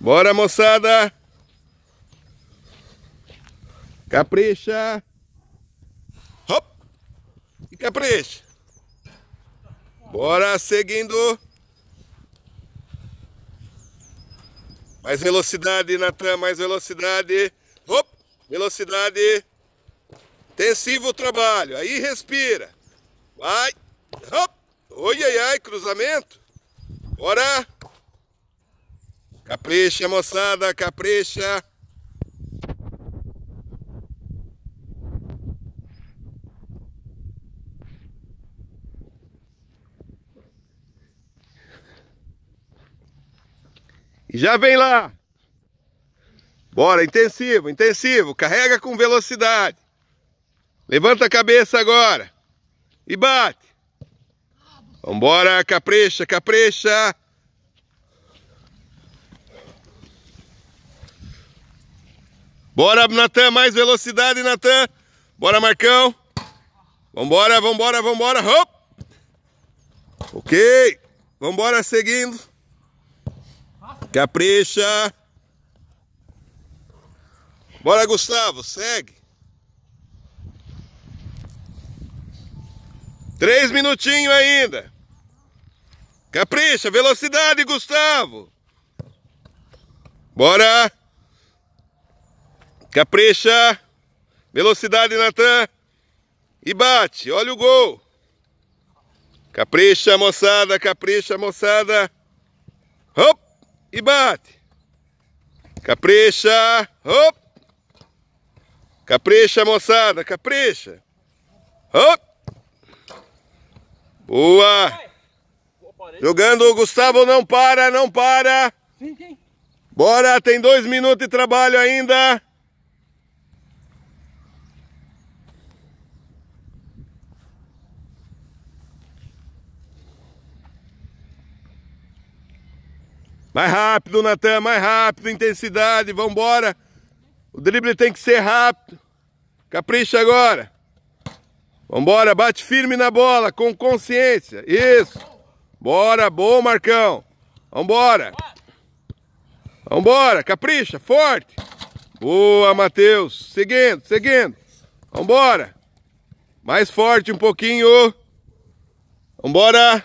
Bora, moçada! Capricha! Hop! E capricha! Bora seguindo! Mais velocidade, Natan, mais velocidade! Hop! Velocidade! tensivo o trabalho, aí respira! Vai! Hop! Oi, ai, ai, cruzamento! Bora! Capricha, moçada, capricha. Já vem lá. Bora, intensivo, intensivo. Carrega com velocidade. Levanta a cabeça agora. E bate. Vambora, capricha, capricha. Bora, Natan, mais velocidade, Natan. Bora, Marcão. Vambora, vambora, vambora. Hop. Ok. Vambora, seguindo. Capricha. Bora, Gustavo, segue. Três minutinhos ainda. Capricha, velocidade, Gustavo. Bora. Capricha. Velocidade, Natan. E bate. Olha o gol. Capricha, moçada. Capricha, moçada. Hop. E bate. Capricha. Hop. Capricha, moçada. Capricha. Hop. Boa. Jogando o Gustavo. Não para, não para. Bora. Tem dois minutos de trabalho ainda. Mais rápido, Natan, mais rápido, intensidade, vambora. O drible tem que ser rápido. Capricha agora. Vambora, bate firme na bola, com consciência. Isso. Bora, bom, Marcão. Vambora. Vambora, capricha, forte. Boa, Matheus. Seguindo, seguindo. Vambora. Mais forte um pouquinho. Vambora.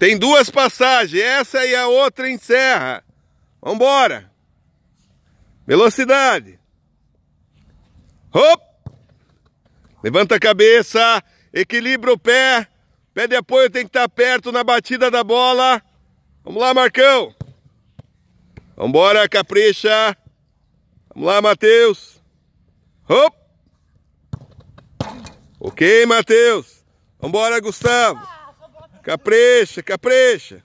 Tem duas passagens, essa e a outra encerra. Vambora. Velocidade. Hop. Levanta a cabeça, equilibra o pé. Pé de apoio tem que estar tá perto na batida da bola. Vamos lá, Marcão. Vambora, capricha. Vamos lá, Matheus. Hop. Ok, Matheus. Vambora, Gustavo. Capricha, capricha.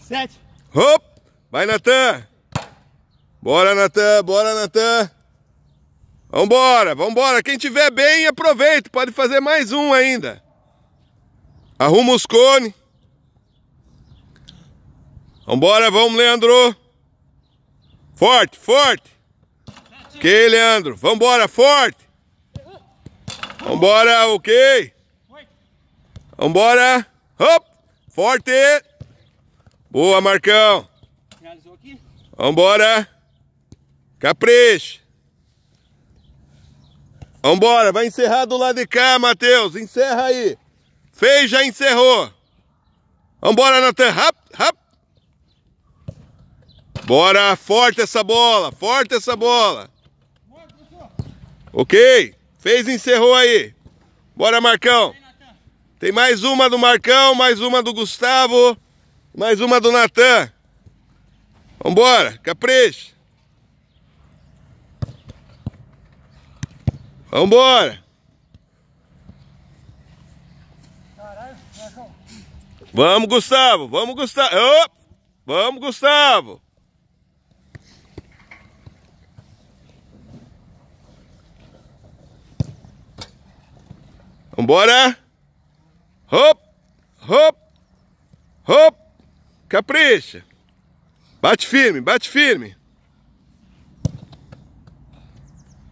Sete. Hop! Vai, Natan. Bora, Natan, bora, Natan. Vambora, vambora. Quem tiver bem, aproveita. Pode fazer mais um ainda. Arruma os cones. Vambora, vamos, Leandro. Forte, forte. Ok, Leandro. Vambora, forte. Vambora, ok. Vambora! Hop! Forte! Boa, Marcão! Realizou aqui? Vambora! Capricho! Vambora, vai encerrar do lado de cá, Matheus! Encerra aí! Fez, já encerrou! Vambora, Natan! hop, hop. Bora! Forte essa bola! Forte essa bola! Ok! Fez, encerrou aí! Bora, Marcão! Tem mais uma do Marcão, mais uma do Gustavo, mais uma do Natan. Vambora, capricho. Vambora. Vamos, Gustavo. Vamos, Gustavo. Oh! Vamos, Gustavo. Vambora. Hop, hop, hop. Capricha. Bate firme, bate firme.